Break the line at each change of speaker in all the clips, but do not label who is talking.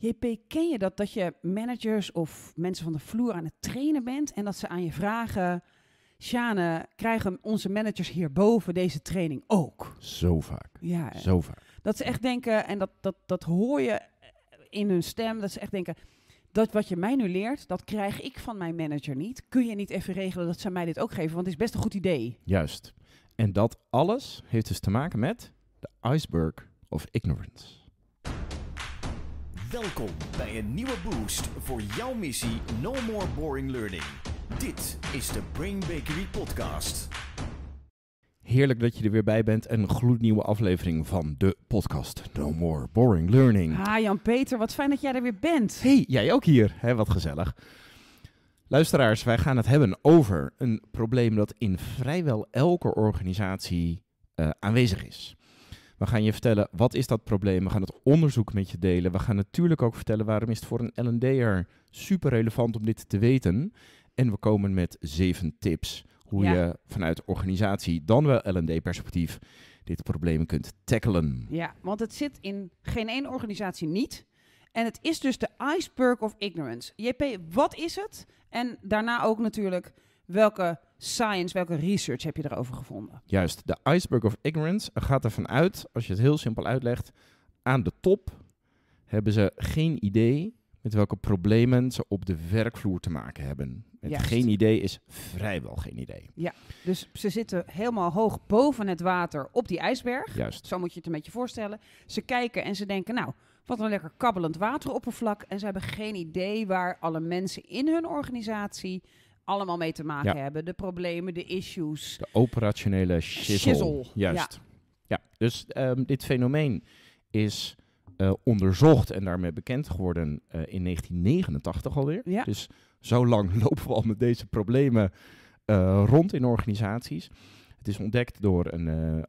JP, ken je dat? Dat je managers of mensen van de vloer aan het trainen bent en dat ze aan je vragen: Shane, krijgen onze managers hierboven deze training
ook? Zo vaak. Ja, zo vaak.
Dat ze echt denken, en dat, dat, dat hoor je in hun stem, dat ze echt denken. Dat wat je mij nu leert, dat krijg ik van mijn manager niet. Kun je niet even regelen dat ze mij dit ook geven? Want het is best een goed idee.
Juist. En dat alles heeft dus te maken met de iceberg of ignorance. Welkom bij een nieuwe boost voor jouw missie No More Boring Learning. Dit is de Brain Bakery Podcast. Heerlijk dat je er weer bij bent een gloednieuwe aflevering van de podcast No More Boring Learning. Ah, Jan-Peter, wat fijn dat jij er weer bent. Hey, jij ook hier. Hè, wat gezellig. Luisteraars, wij gaan het hebben over een probleem dat in vrijwel elke organisatie eh, aanwezig is. We gaan je vertellen, wat is dat probleem? We gaan het onderzoek met je delen. We gaan natuurlijk ook vertellen, waarom is het voor een L&D'er super relevant om dit te weten? En we komen met zeven tips hoe je vanuit organisatie, dan wel L&D-perspectief, dit probleem kunt tackelen.
Ja, want het zit in geen één organisatie niet. En het is dus de iceberg of ignorance. JP, wat is het? En daarna ook natuurlijk welke science, welke research heb je erover gevonden?
Juist, de iceberg of ignorance gaat ervan uit, als je het heel simpel uitlegt, aan de top hebben ze geen idee met welke problemen ze op de werkvloer te maken hebben. geen idee is vrijwel geen idee.
Ja, dus ze zitten helemaal hoog boven het water op die ijsberg. Juist. Zo moet je het een beetje voorstellen. Ze kijken en ze denken, nou, wat een lekker kabbelend wateroppervlak. En ze hebben geen idee waar alle mensen in hun organisatie allemaal mee te maken hebben. De problemen, de issues.
De operationele shizzle. Juist. Ja, dus ehm, dit fenomeen is eh, onderzocht en daarmee bekend geworden eh, in 1989 alweer. Dus zo lang lopen we al met deze problemen eh, rond in organisaties. Het is ontdekt door een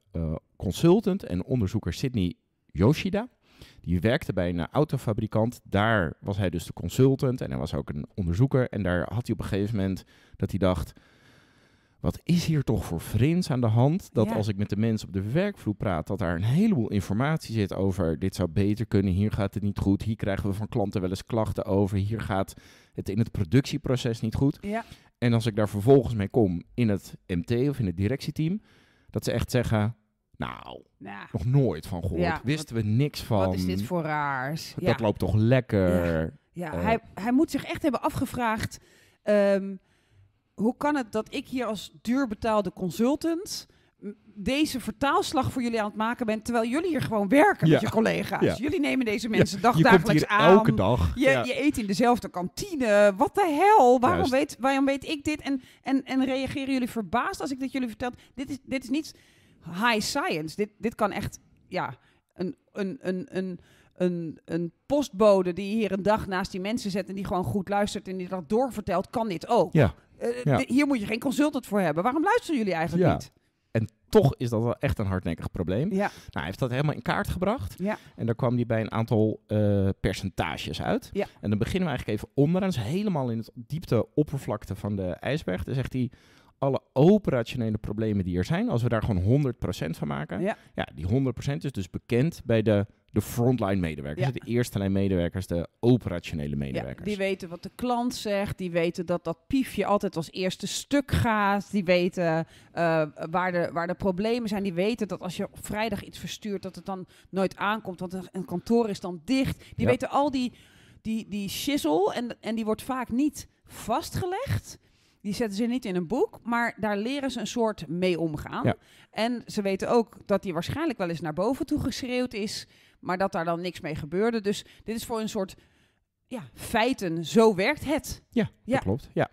consultant en onderzoeker Sydney Yoshida. Die werkte bij een autofabrikant. Daar was hij dus de consultant en hij was ook een onderzoeker. En daar had hij op een gegeven moment dat hij dacht... Wat is hier toch voor vriends aan de hand? Dat als ik met de mensen op de werkvloer praat, dat daar een heleboel informatie zit over dit zou beter kunnen, hier gaat het niet goed, hier krijgen we van klanten wel eens klachten over, hier gaat het in het productieproces niet goed. Ja. En als ik daar vervolgens mee kom in het MT of in het directieteam, dat ze echt zeggen: nou, nog nooit van gehoord. Wisten we niks van. Wat is dit voor raars? Dat loopt toch lekker? Ja, eh, hij,
hij moet zich echt hebben afgevraagd... Ehm, hoe kan het dat ik hier als duurbetaalde consultant... deze vertaalslag voor jullie aan het maken ben... terwijl jullie hier gewoon werken met je collega's. Jullie nemen deze mensen dagelijks aan. elke
dag. Je, je,
eet in dezelfde kantine. Wat de hel? Waarom, weet, waarom weet ik dit? En, en, en reageren jullie verbaasd als ik dit jullie vertel? Dit is, dit is niets high science. Dit, dit kan echt ja, een, een, een, een, een, een postbode die hier een dag naast die mensen zet en die gewoon goed luistert en die dat doorvertelt, kan dit ook. Ja.
Eh, hier
moet je geen consultant voor hebben. Waarom luisteren jullie eigenlijk ja. niet?
En toch is dat wel echt een hardnekkig probleem. Ja. Nou, hij heeft dat helemaal in kaart gebracht. Ja. En daar kwam hij bij een aantal uh, percentages uit. Ja. En dan beginnen we eigenlijk even onderaan. Dus helemaal in het diepte oppervlakte van de ijsberg. Dan zegt hij alle operationele problemen die er zijn, als we daar gewoon 100% van maken, ja. die 100% is dus bekend bij de, de frontline medewerkers, dus de eerste lijn medewerkers, de operationele medewerkers. Ja, die
weten wat de klant zegt, die weten dat dat piefje altijd als eerste stuk gaat, die weten eh, waar, de, waar de problemen zijn, die weten dat als je op vrijdag iets verstuurt, dat het dan nooit aankomt, want een kantoor is dan dicht. Die weten al die, die, die shizzle en, en die wordt vaak niet vastgelegd die zetten ze niet in een boek, maar daar leren ze een soort mee omgaan. En ze weten ook dat die waarschijnlijk wel eens naar boven toe geschreeuwd is, maar dat daar dan niks mee gebeurde. Dus dit is voor een soort ja, feiten, zo werkt het. Ja,
dat klopt. Ja.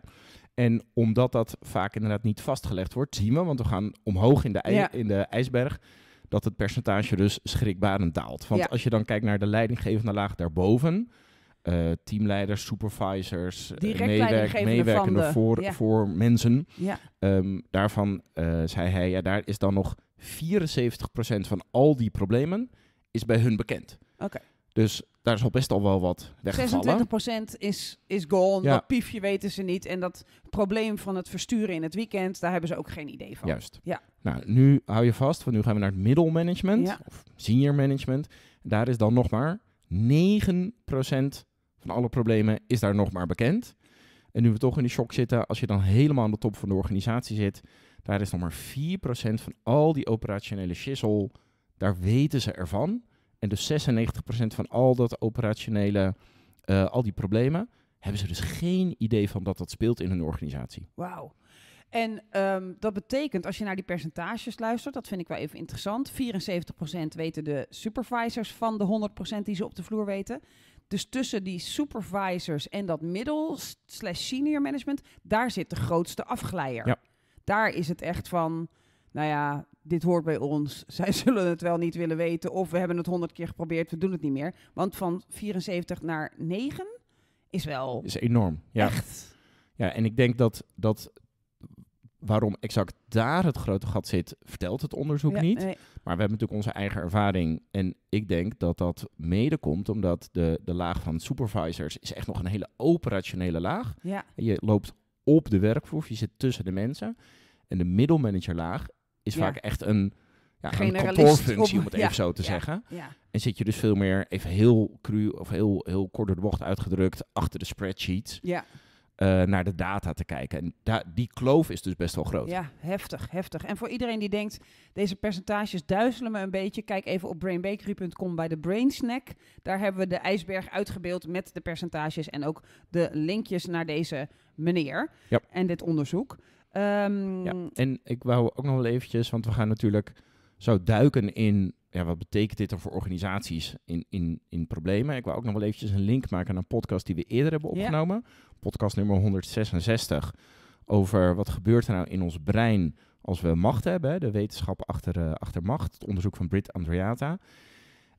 En omdat dat vaak inderdaad niet vastgelegd wordt, zien we, want we gaan omhoog in de, in de ijsberg, dat het percentage dus schrikbarend daalt. Want als je dan kijkt naar de leidinggevende laag daarboven, eh, teamleiders, supervisors, eh, meewerkende voor, voor mensen. Ja. Um, daarvan eh, zei hij, ja, daar is dan nog 74% van al die problemen is bij hun bekend. Dus daar is al best al wel wat weggevallen.
26% is, is gone, dat piefje weten ze niet. En dat probleem van het versturen in het weekend, daar hebben ze ook geen idee van. Juist. Ja.
Nou, nu hou je vast, Van nu gaan we naar het middelmanagement, ja. of senior management. Daar is dan nog maar 9% van alle problemen is daar nog maar bekend. En nu we toch in die shock zitten, als je dan helemaal aan de top van de organisatie zit, daar is nog maar 4% van al die operationele shizzle, daar weten ze ervan. En dus 96% van al dat operationele, eh, al die problemen, hebben ze dus geen idee van dat dat speelt in hun organisatie.
Wauw. En ehm, dat betekent, als je naar die percentages luistert, dat vind ik wel even interessant. 74% weten de supervisors van de 100% die ze op de vloer weten. Dus tussen die supervisors en dat middel slash senior management, daar zit de grootste afglijder. Ja. Daar is het echt van, nou ja, dit hoort bij ons. Zij zullen het wel niet willen weten. Of we hebben het honderd keer geprobeerd, we doen het niet meer. Want van 74 naar 9 is wel... Is enorm,
ja. Echt. Ja, en ik denk dat, dat waarom exact daar het grote gat zit, vertelt het onderzoek niet. Maar we hebben natuurlijk onze eigen ervaring. En ik denk dat dat mede komt omdat de, de laag van supervisors is echt nog een hele operationele laag. Ja. Je loopt op de werkvloer, je zit tussen de mensen. En de middelmanagerlaag is vaak echt een, ja, een kantoorfunctie, om het even zo te zeggen. En zit je dus veel meer even heel cru of heel, heel kort door de bocht uitgedrukt achter de spreadsheets. Ja. Eh, naar de data te kijken. En die kloof is dus best wel groot.
Ja, heftig, heftig. En voor iedereen die denkt, deze percentages duizelen me een beetje, kijk even op brainbakery.com bij de Brain Snack. Daar hebben we de ijsberg uitgebeeld met de percentages en ook de linkjes naar deze meneer en dit
onderzoek. ja. Ehm, en ik wou ook nog wel eventjes, want we gaan natuurlijk zo duiken in ja, wat betekent dit dan voor organisaties in, in, in problemen? Ik wil ook nog wel eventjes een link maken naar een podcast die we eerder hebben opgenomen. Podcast nummer 166 over wat gebeurt er nou in ons brein als we macht hebben. De wetenschap achter, eh, achter macht, het onderzoek van Brit Andreata.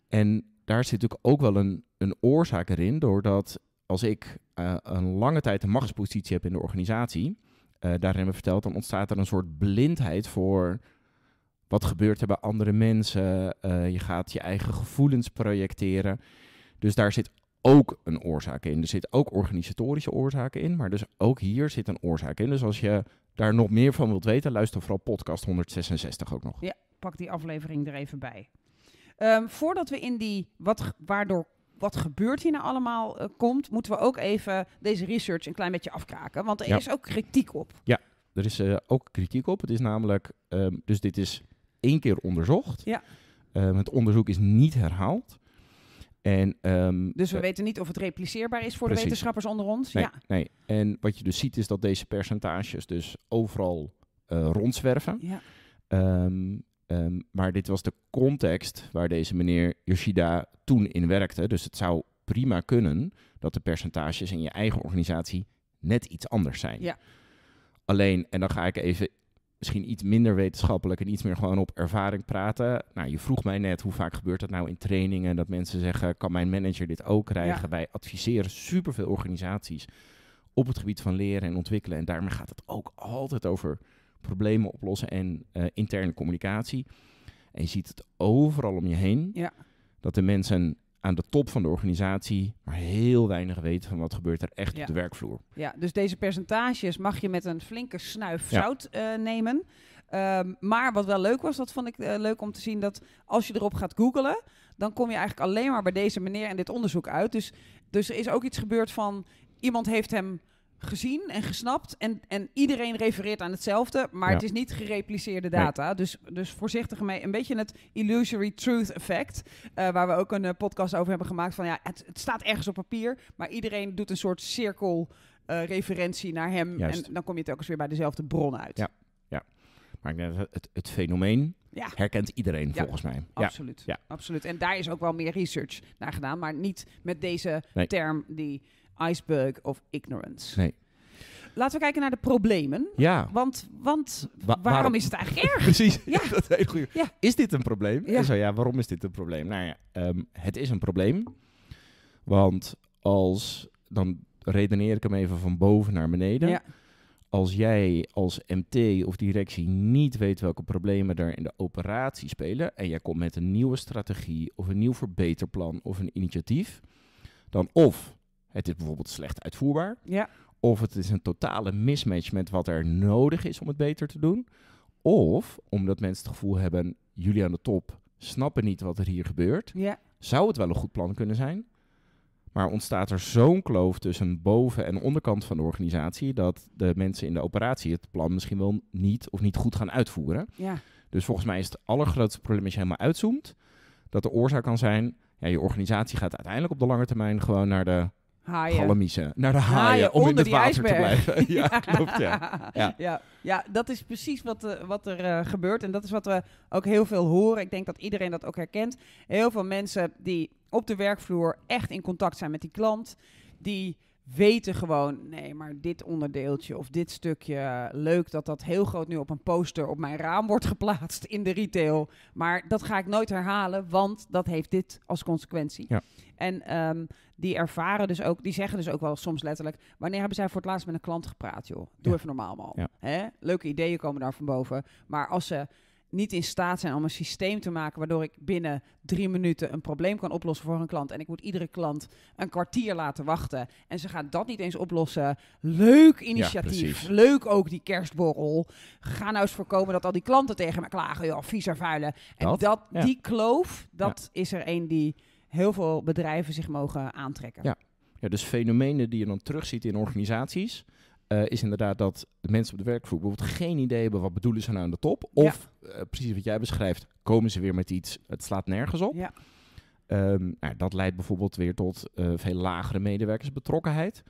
En daar zit natuurlijk ook wel een, een oorzaak erin, doordat als ik eh, een lange tijd een machtspositie heb in de organisatie, eh, daarin hebben we verteld, dan ontstaat er een soort blindheid voor wat gebeurt er bij andere mensen. Eh, je gaat je eigen gevoelens projecteren. Dus daar zit ook een oorzaak in. Er zit ook organisatorische oorzaken in, maar dus ook hier zit een oorzaak in. Dus als je daar nog meer van wilt weten, luister vooral podcast 166 ook nog.
Ja, pak die aflevering er even bij. Ehm, voordat we in die wat, waardoor wat gebeurt hier nou allemaal eh, komt, moeten we ook even deze research een klein beetje afkraken. Want er is ook kritiek op.
Ja, er is eh, ook kritiek op. Het is namelijk, ehm, dus dit is één keer onderzocht. Ja. Ehm, het onderzoek is niet herhaald. En, ehm, dus we eh, weten
niet of het repliceerbaar is voor de wetenschappers onder ons. Nee, ja.
nee. En wat je dus ziet is dat deze percentages dus overal eh, rondzwerven. Ja. Ehm, maar dit was de context waar deze meneer Yoshida toen in werkte. Dus het zou prima kunnen dat de percentages in je eigen organisatie net iets anders zijn. Ja. Alleen, en dan ga ik even misschien iets minder wetenschappelijk en iets meer gewoon op ervaring praten. Nou, je vroeg mij net hoe vaak gebeurt dat nou in trainingen dat mensen zeggen: kan mijn manager dit ook krijgen? Wij adviseren superveel organisaties op het gebied van leren en ontwikkelen. En daarmee gaat het ook altijd over problemen oplossen en eh, interne communicatie. En je ziet het overal om je heen. Ja. Dat de mensen aan de top van de organisatie, maar heel weinig weten van wat gebeurt er echt op de werkvloer.
Ja, dus deze percentages mag je met een flinke snuif zout eh, nemen. Ehm, maar wat wel leuk was, dat vond ik eh, leuk om te zien, dat als je erop gaat googlen, dan kom je eigenlijk alleen maar bij deze meneer en dit onderzoek uit. Dus, dus er is ook iets gebeurd van, iemand heeft hem gezien en gesnapt. En, en iedereen refereert aan hetzelfde, maar het is niet gerepliceerde data. Dus, dus voorzichtig mee. Een beetje het illusory truth effect, eh, waar we ook een eh, podcast over hebben gemaakt. Van ja, het, het, staat ergens op papier, maar iedereen doet een soort cirkel eh, referentie naar hem. En dan kom je telkens weer bij dezelfde bron
uit. Ja, ja. maar ik denk dat het, het fenomeen herkent iedereen volgens mij. Absoluut. Ja.
absoluut. En daar is ook wel meer research naar gedaan, maar niet met deze term die iceberg of ignorance. Nee. Laten we kijken naar de problemen.
Ja. Want,
want waarom, is het eigenlijk erg? Precies. Ja.
dat is, goed. is dit een probleem? Ja. Zo, ja, waarom is dit een probleem? Nou ja, ehm, het is een probleem. Want als, dan redeneer ik hem even van boven naar beneden. Als jij als MT of directie niet weet welke problemen er in de operatie spelen. en jij komt met een nieuwe strategie of een nieuw verbeterplan of een initiatief. dan of het is bijvoorbeeld slecht uitvoerbaar. Ja. Of het is een totale mismatch met wat er nodig is om het beter te doen. Of omdat mensen het gevoel hebben, jullie aan de top snappen niet wat er hier gebeurt. Ja. Zou het wel een goed plan kunnen zijn. Maar ontstaat er zo'n kloof tussen boven- en onderkant van de organisatie dat de mensen in de operatie het plan misschien wel niet of niet goed gaan uitvoeren. Ja. Dus volgens mij is het allergrootste probleem als je helemaal uitzoomt, dat de oorzaak kan zijn, ja, je organisatie gaat uiteindelijk op de lange termijn gewoon naar de haaien. Galamiezen. Naar de haaien, om in het water te blijven. ja, klopt, ja.
ja. Ja. dat is precies wat, eh, wat er eh, gebeurt. En dat is wat we ook heel veel horen. Ik denk dat iedereen dat ook herkent. Heel veel mensen die op de werkvloer echt in contact zijn met die klant... die weten gewoon, nee, maar dit onderdeeltje of dit stukje, eh, leuk dat dat heel groot nu op een poster op mijn raam wordt geplaatst in de retail. Maar dat ga ik nooit herhalen, want dat heeft dit als consequentie. Ja. En ehm, die ervaren dus ook, die zeggen dus ook wel soms letterlijk, wanneer hebben zij voor het laatst met een klant gepraat, joh? Doe even normaal, man. Leuke ideeën komen daar van boven. Maar als ze niet in staat zijn om een systeem te maken waardoor ik binnen drie minuten een probleem kan oplossen voor een klant. En ik moet iedere klant een kwartier laten wachten. En ze gaan dat niet eens oplossen. Leuk initiatief. Leuk ook die kerstborrel. Ga nou eens voorkomen dat al die klanten tegen me klagen. Joh, vieze vuilen. En dat, die kloof, dat is er een die heel veel bedrijven zich mogen aantrekken. Ja.
ja, dus fenomenen die je dan terugziet in organisaties eh, is inderdaad dat de mensen op de werkvloer bijvoorbeeld geen idee hebben wat bedoelen ze nou aan de top. Of eh, precies wat jij beschrijft, komen ze weer met iets, het slaat nergens op. Ja. Ehm, nou, dat leidt bijvoorbeeld weer tot eh, veel lagere medewerkersbetrokkenheid.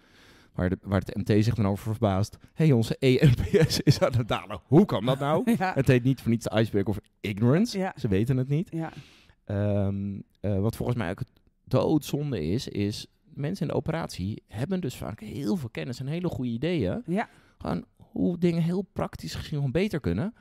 Waar, de, waar het MT zich dan over verbaast. hey, onze enps is aan het dalen. Hoe kan dat nou? Het heet niet van iets iceberg of ignorance. Ze weten het niet. Um, wat volgens mij ook het doodzonde is, is mensen in de operatie hebben dus vaak heel veel kennis en hele goede ideeën. Ja. Gewoon hoe dingen heel praktisch gezien gewoon beter kunnen.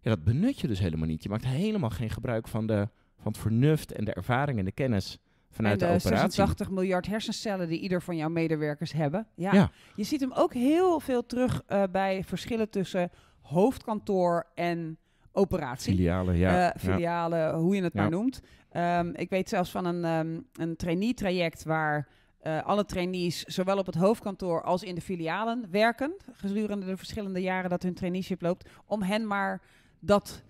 Ja, dat benut je dus helemaal niet. Je maakt helemaal geen gebruik van, de, van het vernuft en de ervaring en de kennis vanuit en de, de operatie. 86
miljard hersencellen die ieder van jouw medewerkers hebben. Ja. Je ziet hem ook heel veel terug eh, bij verschillen tussen hoofdkantoor en operatie. Filialen, ja. Eh, filialen, hoe je het maar noemt. Ehm, ik weet zelfs van een, um, een trainee-traject waar eh, alle trainees, zowel op het hoofdkantoor als in de filialen, werken gedurende de verschillende jaren dat hun traineeship loopt, om hen maar dat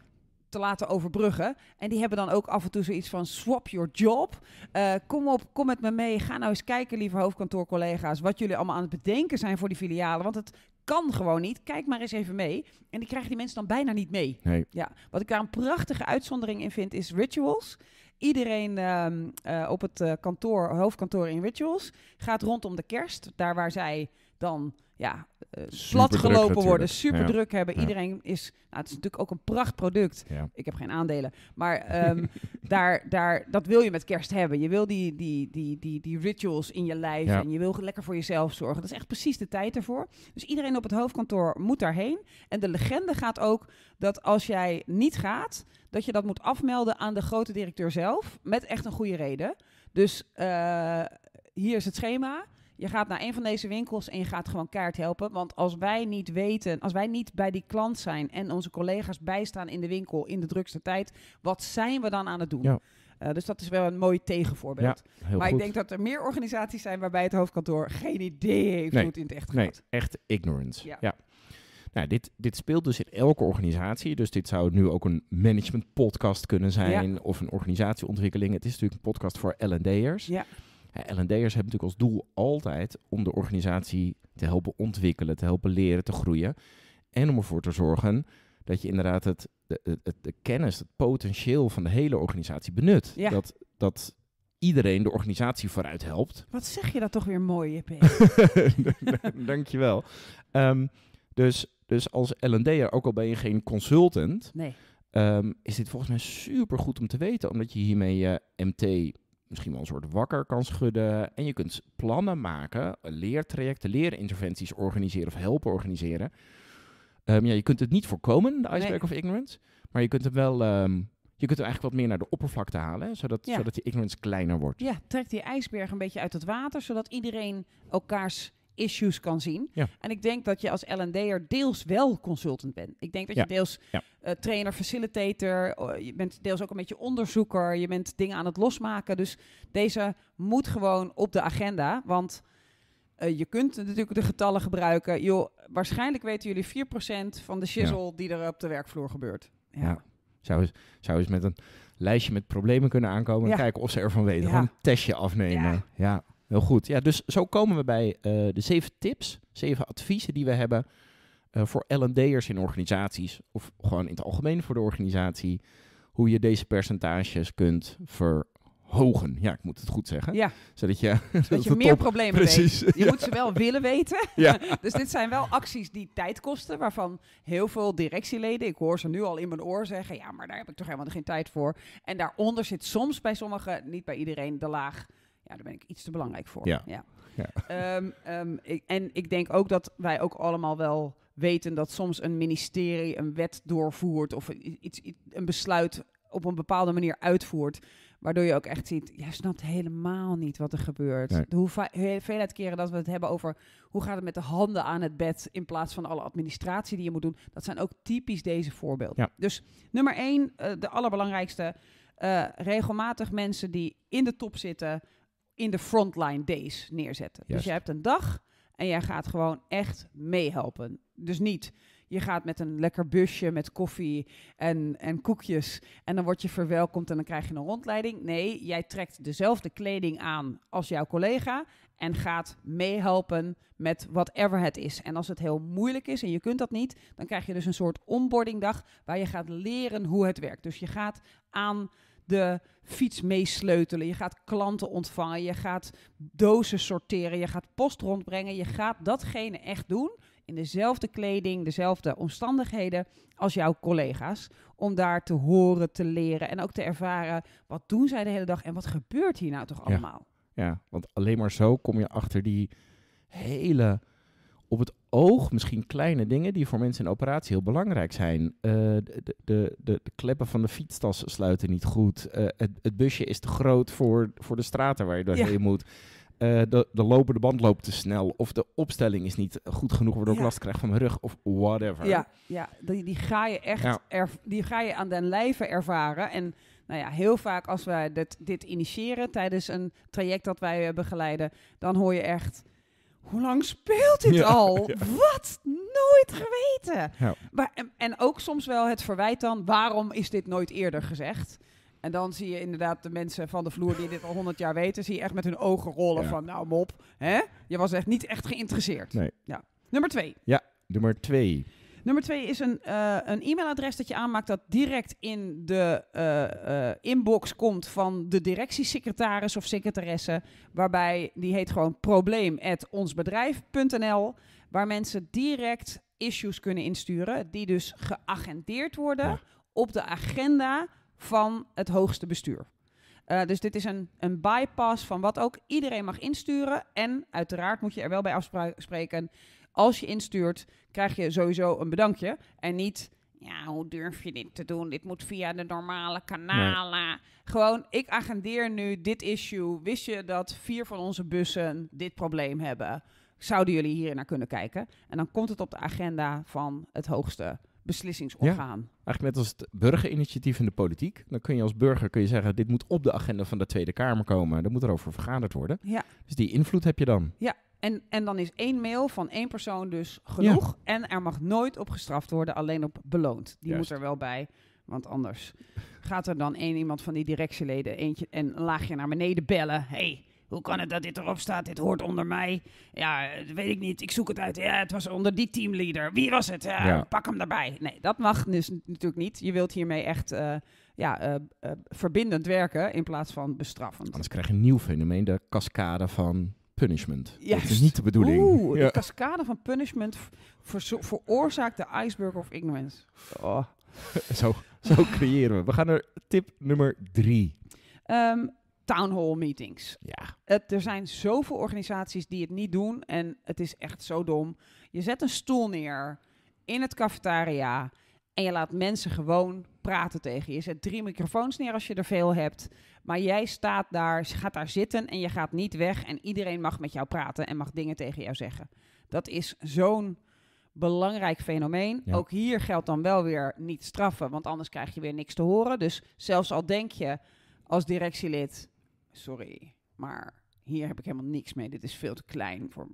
te laten overbruggen. En die hebben dan ook af en toe zoiets van swap your job. Eh, kom op, kom met me mee. Ga nou eens kijken, lieve hoofdkantoorcollega's, wat jullie allemaal aan het bedenken zijn voor die filialen. Want het kan gewoon niet. Kijk maar eens even mee. En die krijgen die mensen dan bijna niet mee. Nee. Ja. Wat ik daar een prachtige uitzondering in vind, is rituals. Iedereen ehm, eh, op het eh, kantoor, hoofdkantoor in Rituals gaat rondom de kerst, daar waar zij dan ja, uh, gelopen worden, super druk hebben. Iedereen is, nou, het is natuurlijk ook een prachtig product Ik heb geen aandelen, maar ehm, daar, daar, dat wil je met kerst hebben. Je wil die, die, die, die, die rituals in je lijf en je wil lekker voor jezelf zorgen. Dat is echt precies de tijd ervoor. Dus iedereen op het hoofdkantoor moet daarheen. En de legende gaat ook dat als jij niet gaat, dat je dat moet afmelden aan de grote directeur zelf, met echt een goede reden. Dus eh, hier is het schema je gaat naar een van deze winkels en je gaat gewoon kaart helpen. Want als wij niet weten, als wij niet bij die klant zijn en onze collega's bijstaan in de winkel in de drukste tijd, wat zijn we dan aan het doen? Ja. Eh, dus dat is wel een mooi tegenvoorbeeld. maar ik denk dat er meer organisaties zijn waarbij het hoofdkantoor geen idee heeft hoe het in het echt nee,
gaat. echt ignorance. Ja. Nou, dit, dit speelt dus in elke organisatie. Dus dit zou nu ook een management podcast kunnen zijn of een organisatieontwikkeling. Het is natuurlijk een podcast voor L&D'ers. Ja. L&D'ers hebben natuurlijk als doel altijd om de organisatie te helpen ontwikkelen, te helpen leren, te groeien. En om ervoor te zorgen dat je inderdaad het, de, kennis, het potentieel van de hele organisatie benut. Dat, dat iedereen de organisatie vooruit helpt.
Wat zeg je dat toch weer mooi, JP?
Dankjewel. Um, dus, dus als L&D'er, ook al ben je geen consultant... Nee. Ehm, is dit volgens mij super goed om te weten, omdat je hiermee je MT misschien wel een soort wakker kan schudden. En je kunt plannen maken, leertrajecten, lereninterventies organiseren of helpen organiseren. Ehm, ja, je kunt het niet voorkomen, de iceberg of ignorance. Maar je kunt hem wel. Ehm, je kunt hem eigenlijk wat meer naar de oppervlakte halen, zodat, zodat die ignorance kleiner wordt.
Ja, trek die ijsberg een beetje uit het water, zodat iedereen elkaars issues kan zien. En ik denk dat je als L&D'er deels wel consultant bent. Ik denk dat je deels eh, trainer, facilitator, je bent deels ook een beetje onderzoeker, je bent dingen aan het losmaken. Dus deze moet gewoon op de agenda, want eh, je kunt natuurlijk de getallen gebruiken. waarschijnlijk weten jullie 4% van de shizzle die er op de werkvloer gebeurt.
Ja. Zou eens, zou eens met een lijstje met problemen kunnen aankomen en kijken of ze ervan weten. Gewoon een testje afnemen. ja. Heel goed. Ja, dus zo komen we bij eh, de zeven tips, zeven adviezen die we hebben eh, voor L&D'ers in organisaties of gewoon in het algemeen voor de organisatie, hoe je deze percentages kunt verhogen. Ja, ik moet het goed zeggen. Ja. Zodat je, je meer problemen Precies. Je moet ze wel
willen weten. Ja. dus dit zijn wel acties die tijd kosten, waarvan heel veel directieleden, ik hoor ze nu al in mijn oor zeggen, ja, maar daar heb ik toch helemaal geen tijd voor. En daaronder zit soms bij sommigen, niet bij iedereen, de laag ja, daar ben ik iets te belangrijk voor. Ja. ja. Ehm, ehm, ik, en ik denk ook dat wij ook allemaal wel weten dat soms een ministerie een wet doorvoert of iets, een besluit op een bepaalde manier uitvoert. Waardoor je ook echt ziet, jij snapt helemaal niet wat er gebeurt. Nee. De hoeveelheid keren dat we het hebben over hoe gaat het met de handen aan het bed in plaats van alle administratie die je moet doen. Dat zijn ook typisch deze voorbeelden. Dus nummer één, eh, de allerbelangrijkste, eh, regelmatig mensen die in de top zitten, in de frontline days neerzetten. Dus je hebt een dag en jij gaat gewoon echt meehelpen. Dus niet je gaat met een lekker busje met koffie en, en koekjes. En dan word je verwelkomd en dan krijg je een rondleiding. Nee, jij trekt dezelfde kleding aan als jouw collega. En gaat meehelpen met whatever het is. En als het heel moeilijk is en je kunt dat niet, dan krijg je dus een soort onboardingdag waar je gaat leren hoe het werkt. Dus je gaat aan de fiets meesleutelen. Je gaat klanten ontvangen. Je gaat dozen sorteren. Je gaat post rondbrengen. Je gaat datgene echt doen. In dezelfde kleding, dezelfde omstandigheden als jouw collega's. Om daar te horen, te leren en ook te ervaren. Wat doen zij de hele dag en wat gebeurt hier nou toch allemaal?
Ja, ja want alleen maar zo kom je achter die hele op het oog, misschien kleine dingen die voor mensen in operatie heel belangrijk zijn. Eh, de, de, de, de, kleppen van de fietstas sluiten niet goed. Eh, het, het, busje is te groot voor, voor de straten waar je doorheen moet. Eh, de, de lopende band loopt te snel. Of de opstelling is niet goed genoeg, waardoor ja. ik last krijg van mijn rug. Of whatever. Ja,
ja. Die, die ga je echt die ga je aan den lijve ervaren. En nou ja, heel vaak als wij dit, dit initiëren tijdens een traject dat wij begeleiden, dan hoor je echt hoe lang speelt dit al? Wat? Nooit geweten. Ja. Maar, en, ook soms wel het verwijt dan, waarom is dit nooit eerder gezegd? En dan zie je inderdaad de mensen van de vloer die dit al honderd jaar weten, zie je echt met hun ogen rollen van, nou mop, hè? je was echt niet echt geïnteresseerd. Nee. Ja. Nummer twee.
Ja, nummer twee.
Nummer twee is een, eh, een e-mailadres dat je aanmaakt dat direct in de eh, eh, inbox komt van de directiesecretaris of secretaresse. Waarbij die heet gewoon probleem.onsbedrijf.nl. Waar mensen direct issues kunnen insturen. Die dus geagendeerd worden op de agenda van het hoogste bestuur. dus dit is een, een bypass van wat ook iedereen mag insturen. En uiteraard moet je er wel bij afspreken als je instuurt, krijg je sowieso een bedankje. En niet, ja, hoe durf je dit te doen? Dit moet via de normale kanalen. Gewoon, ik agendeer nu dit issue. Wist je dat vier van onze bussen dit probleem hebben? Zouden jullie hier naar kunnen kijken? En dan komt het op de agenda van het hoogste beslissingsorgaan. eigenlijk net als
het burgerinitiatief in de politiek. Dan kun je als burger kun je zeggen, dit moet op de agenda van de Tweede Kamer komen. Dan moet er over vergaderd worden. Ja. Dus die invloed heb je dan.
Ja, en, en dan is één mail van één persoon dus genoeg. En er mag nooit op gestraft worden, alleen op beloond. Die moet er wel bij. Want anders gaat er dan één iemand van die directieleden eentje en een laagje naar beneden bellen. hey, hoe kan het dat dit erop staat? Dit hoort onder mij. Ja, weet ik niet. Ik zoek het uit. Ja, het was onder die teamleader. Wie was het? Ja, Pak hem erbij. Nee, dat mag dus natuurlijk niet. Je wilt hiermee echt eh, ja, eh, eh, verbindend werken in plaats van bestraffend. Anders
krijg je een nieuw fenomeen, de cascade van punishment. Dat is dus niet de bedoeling. Oeh, de
cascade van punishment veroorzaakt de iceberg of ignorance.
Oh. zo, zo creëren we. We gaan naar tip nummer drie.
Ehm, town hall meetings. Ja. er zijn zoveel organisaties die het niet doen en het is echt zo dom. Je zet een stoel neer in het cafetaria en je laat mensen gewoon praten tegen je. Je zet drie microfoons neer als je er veel hebt. Maar jij staat daar, gaat daar zitten en je gaat niet weg. En iedereen mag met jou praten en mag dingen tegen jou zeggen. Dat is zo'n belangrijk fenomeen. Ook hier geldt dan wel weer niet straffen, want anders krijg je weer niks te horen. Dus zelfs al denk je als directielid, sorry, maar hier heb ik helemaal niks mee. Dit is veel te klein voor.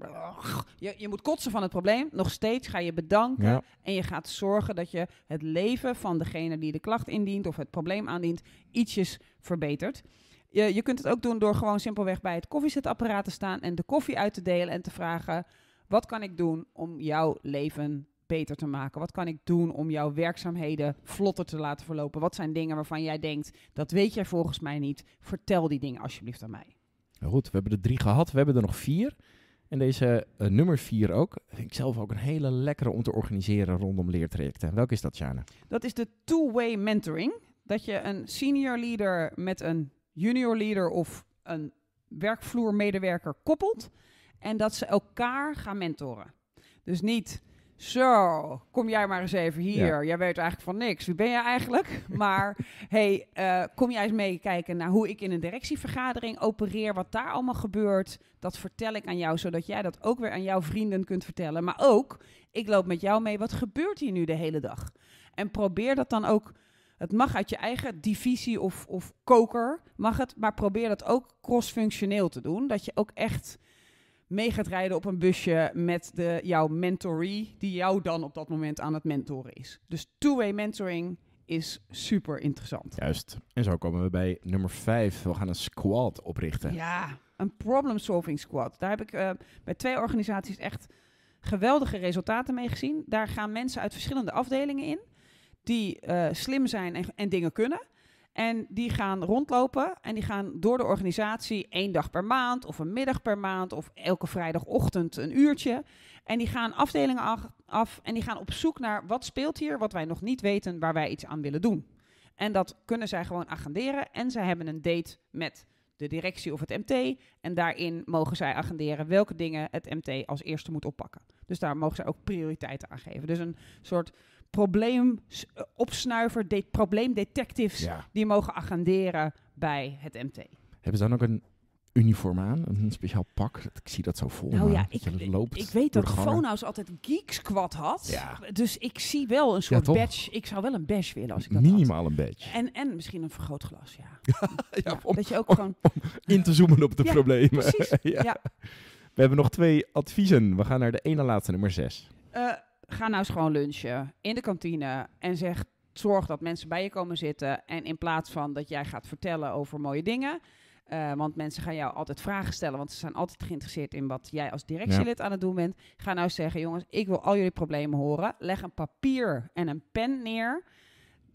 Je, je moet kotsen van het probleem. Nog steeds ga je bedanken. En je gaat zorgen dat je het leven van degene die de klacht indient of het probleem aandient, ietsjes verbetert. Je, je kunt het ook doen door gewoon simpelweg bij het koffiezetapparaat te staan en de koffie uit te delen en te vragen: wat kan ik doen om jouw leven beter te maken? Wat kan ik doen om jouw werkzaamheden vlotter te laten verlopen? Wat zijn dingen waarvan jij denkt, dat weet jij volgens mij niet. Vertel die dingen alsjeblieft aan mij.
Nou goed, we hebben er drie gehad. We hebben er nog vier. En deze eh, nummer vier ook, vind ik zelf ook een hele lekkere om te organiseren rondom leertrajecten. Welke is dat, Sjane?
Dat is de two-way mentoring. Dat je een senior leader met een junior leader of een werkvloermedewerker koppelt. En dat ze elkaar gaan mentoren. Dus niet zo, kom jij maar eens even hier. Jij weet eigenlijk van niks. Wie ben jij eigenlijk? Maar hey, eh, kom jij eens meekijken naar hoe ik in een directievergadering opereer, wat daar allemaal gebeurt. Dat vertel ik aan jou, zodat jij dat ook weer aan jouw vrienden kunt vertellen. Maar ook, ik loop met jou mee. Wat gebeurt hier nu de hele dag? En probeer dat dan ook. Het mag uit je eigen divisie of, of koker, mag het, maar probeer dat ook cross-functioneel te doen. Dat je ook echt mee gaat rijden op een busje met de, jouw mentoree, die jou dan op dat moment aan het mentoren is. Dus two-way mentoring is super interessant.
Juist. En zo komen we bij nummer 5. We gaan een squad oprichten.
Ja, een problem-solving squad. Daar heb ik eh, bij twee organisaties echt geweldige resultaten mee gezien. Daar gaan mensen uit verschillende afdelingen in die eh, slim zijn en, en dingen kunnen. En die gaan rondlopen en die gaan door de organisatie één dag per maand of een middag per maand of elke vrijdagochtend een uurtje. En die gaan afdelingen af, af en die gaan op zoek naar wat speelt hier, wat wij nog niet weten, waar wij iets aan willen doen. En dat kunnen zij gewoon agenderen en zij hebben een date met de directie of het MT. En daarin mogen zij agenderen welke dingen het MT als eerste moet oppakken. Dus daar mogen zij ook prioriteiten aan geven. Dus een soort probleem eh, opsnuiver, probleemdetectives die mogen agenderen bij het MT.
Hebben ze dan ook een uniform aan, een speciaal pak. Ik zie dat zo vol. Nou ja, ik, ik weet dat Phono's
altijd een Geek Squad had. Dus ik zie wel een soort badge. Ik zou wel een badge willen als ik dat
Minimaal had. een badge.
En, en misschien een vergrootglas, ja. ja, om, dat je ook gewoon... Om
in te zoomen op de problemen. ja. We hebben nog twee adviezen. We gaan naar de ene laatste, nummer zes.
Eh, ga nou eens gewoon lunchen in de kantine en zeg... Zorg dat mensen bij je komen zitten. En in plaats van dat jij gaat vertellen over mooie dingen, eh, want mensen gaan jou altijd vragen stellen, want ze zijn altijd geïnteresseerd in wat jij als directielid aan het doen bent. Ga nou zeggen, jongens, ik wil al jullie problemen horen. Leg een papier en een pen neer.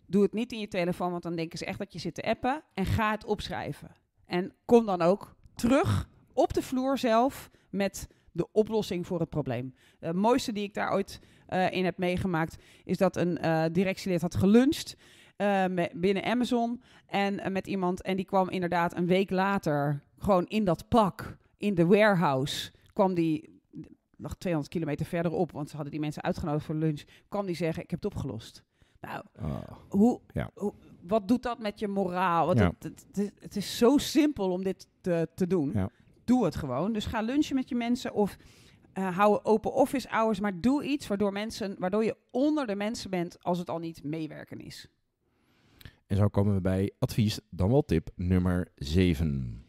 Doe het niet in je telefoon, want dan denken ze echt dat je zit te appen. En ga het opschrijven. En kom dan ook terug op de vloer zelf met de oplossing voor het probleem. De mooiste die ik daar ooit eh, in heb meegemaakt, is dat een uh, directielid had geluncht. Eh, binnen Amazon en eh, met iemand. En die kwam inderdaad een week later gewoon in dat pak, in de warehouse, kwam die nog 200 kilometer verderop, want ze hadden die mensen uitgenodigd voor lunch, kwam die zeggen: ik heb het opgelost. Nou, ah. hoe, ja. wat doet dat met je moraal? Want het, het, is zo simpel om dit te, te doen. Doe het gewoon. Dus ga lunchen met je mensen of eh, hou open office hours, maar doe iets waardoor, mensen, waardoor je onder de mensen bent als het al niet meewerken is.
En zo komen we bij advies, dan wel tip nummer 7.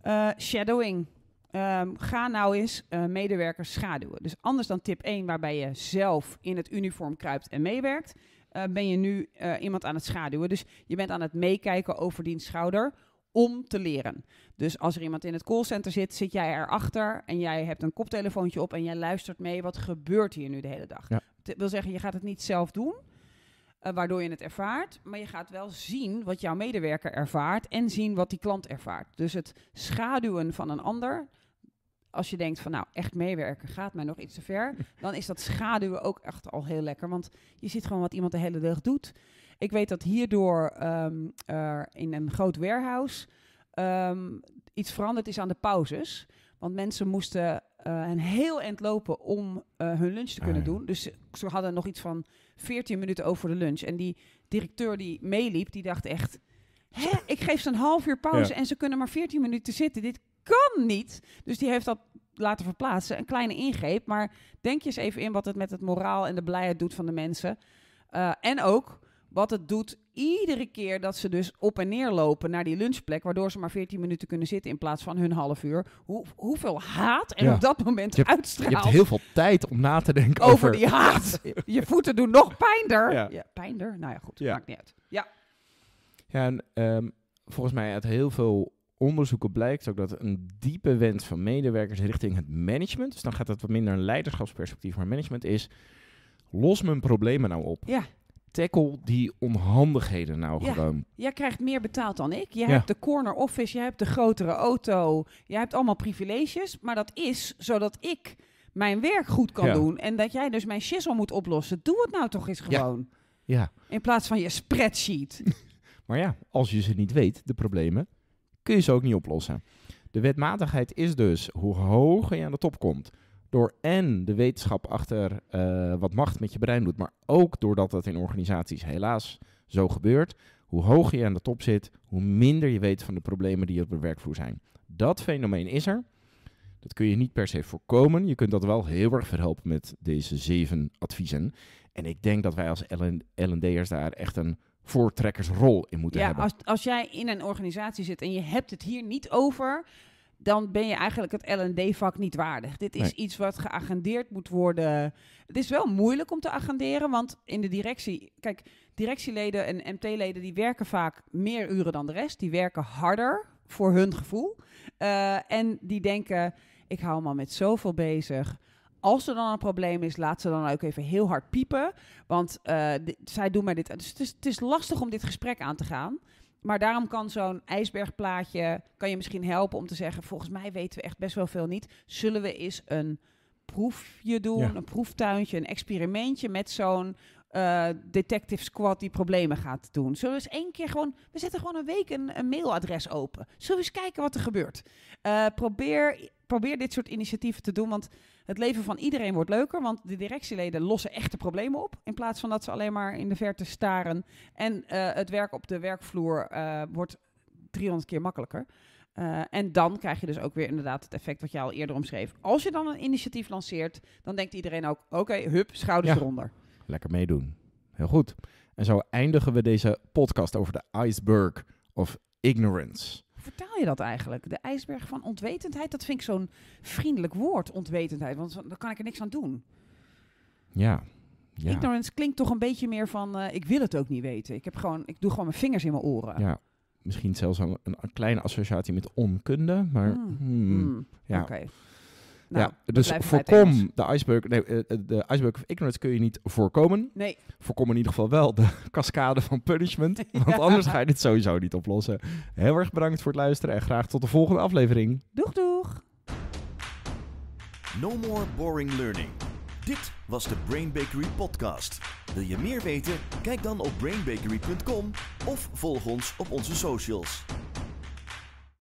Eh, shadowing. Ehm, ga nou eens eh, medewerkers schaduwen. Dus anders dan tip 1, waarbij je zelf in het uniform kruipt en meewerkt, eh, ben je nu iemand aan het schaduwen. Dus je bent aan het meekijken over diens schouder om te leren. Dus als er iemand in het callcenter zit, zit jij erachter en jij hebt een koptelefoontje op en jij luistert mee. Wat gebeurt hier nu de hele dag? wil zeggen, je gaat het niet zelf doen, eh, waardoor je het ervaart. Maar je gaat wel zien wat jouw medewerker ervaart en zien wat die klant ervaart. Dus het schaduwen van een ander. Als je denkt van nou, echt meewerken gaat mij nog iets te ver. Dan is dat schaduwen ook echt al heel lekker. Want je ziet gewoon wat iemand de hele dag doet. Ik weet dat hierdoor ehm, in een groot warehouse ehm, iets veranderd is aan de pauzes. Want mensen moesten uh, een heel eind lopen om eh, hun lunch te kunnen ah, doen. Dus ze hadden nog iets van 14 minuten over de lunch. En die directeur die meeliep, die dacht echt... Hè, ik geef ze een half uur pauze en ze kunnen maar 14 minuten zitten. Dit kan niet. Dus die heeft dat laten verplaatsen. Een kleine ingreep. Maar denk je eens even in wat het met het moraal en de blijheid doet van de mensen. Eh, en ook wat het doet iedere keer dat ze dus op en neer lopen naar die lunchplek, waardoor ze maar 14 minuten kunnen zitten in plaats van hun half uur, hoe, hoeveel haat en op dat moment je hebt, Je hebt heel
veel tijd om na te denken over, die haat.
je voeten doen nog pijnder. Ja. pijnder? Nou ja, goed, maakt niet uit. Ja.
Ja, en ehm, volgens mij uit heel veel onderzoeken blijkt ook dat een diepe wens van medewerkers richting het management, dus dan gaat dat wat minder een leiderschapsperspectief, maar management is, los mijn problemen nou op. Ja tackle die onhandigheden nou ja. gewoon.
Jij krijgt meer betaald dan ik. Jij hebt de corner office, jij hebt de grotere auto, jij hebt allemaal privileges. Maar dat is zodat ik mijn werk goed kan doen en dat jij dus mijn shizzle moet oplossen. Doe het nou toch eens gewoon. Ja. In plaats van je spreadsheet.
maar ja, als je ze niet weet, de problemen, kun je ze ook niet oplossen. De wetmatigheid is dus hoe hoger je aan de top komt, door en de wetenschap achter eh, wat macht met je brein doet, maar ook doordat dat in organisaties helaas zo gebeurt. Hoe hoger je aan de top zit, hoe minder je weet van de problemen die op de werkvloer zijn. Dat fenomeen is er. Dat kun je niet per se voorkomen. Je kunt dat wel heel erg verhelpen met deze zeven adviezen. En ik denk dat wij als LND'ers daar echt een voortrekkersrol in moeten ja, hebben. Als,
als jij in een organisatie zit en je hebt het hier niet over dan ben je eigenlijk het lnd vak niet waardig. Dit is iets wat geagendeerd moet worden. Het is wel moeilijk om te agenderen, want in de directie... Kijk, directieleden en MT-leden die werken vaak meer uren dan de rest. Die werken harder, voor hun gevoel. Eh, en die denken, ik hou me al met zoveel bezig als er dan een probleem is, laat ze dan ook even heel hard piepen. Want eh, zij doen mij dit. Dus het is, het is, lastig om dit gesprek aan te gaan maar daarom kan zo'n ijsbergplaatje kan je misschien helpen om te zeggen: volgens mij weten we echt best wel veel niet. Zullen we eens een proefje doen, een proeftuintje, een experimentje met zo'n eh, detective squad die problemen gaat doen. Zullen we eens één keer gewoon... We zetten gewoon een week een, een mailadres open. Zullen we eens kijken wat er gebeurt? Eh, probeer, probeer dit soort initiatieven te doen, want het leven van iedereen wordt leuker, want de directieleden lossen echte problemen op. In plaats van dat ze alleen maar in de verte staren. En eh, het werk op de werkvloer eh, wordt 300 keer makkelijker. Eh, en dan krijg je dus ook weer inderdaad het effect wat je al eerder omschreef. Als je dan een initiatief lanceert, dan denkt iedereen ook: oké, hup, schouders eronder.
Lekker meedoen. Heel goed. En zo eindigen we deze podcast over de iceberg of ignorance
vertaal je dat eigenlijk? De ijsberg van ontwetendheid, dat vind ik zo'n vriendelijk woord, ontwetendheid. Want dan kan ik er niks aan doen.
Ja. ja.
Ignorance klinkt toch een beetje meer van, eh, ik wil het ook niet weten. Ik, heb gewoon, ik doe gewoon mijn vingers in mijn oren. Ja,
misschien zelfs een, een kleine associatie met onkunde, maar... Hmm. Hmm, hmm, ja. Oké. Nou, ja, dus voorkom de iceberg. Nee, eh, eh, de iceberg of ignorance kun je niet voorkomen. Nee. Voorkom in ieder geval wel de cascade van punishment. Want anders ga je dit sowieso niet oplossen. Heel erg bedankt voor het luisteren en graag tot de volgende aflevering. Doeg, doeg. No more boring learning. Dit was de Brain Bakery podcast. Wil je meer weten? Kijk dan op brainbakery.com of volg ons op onze socials.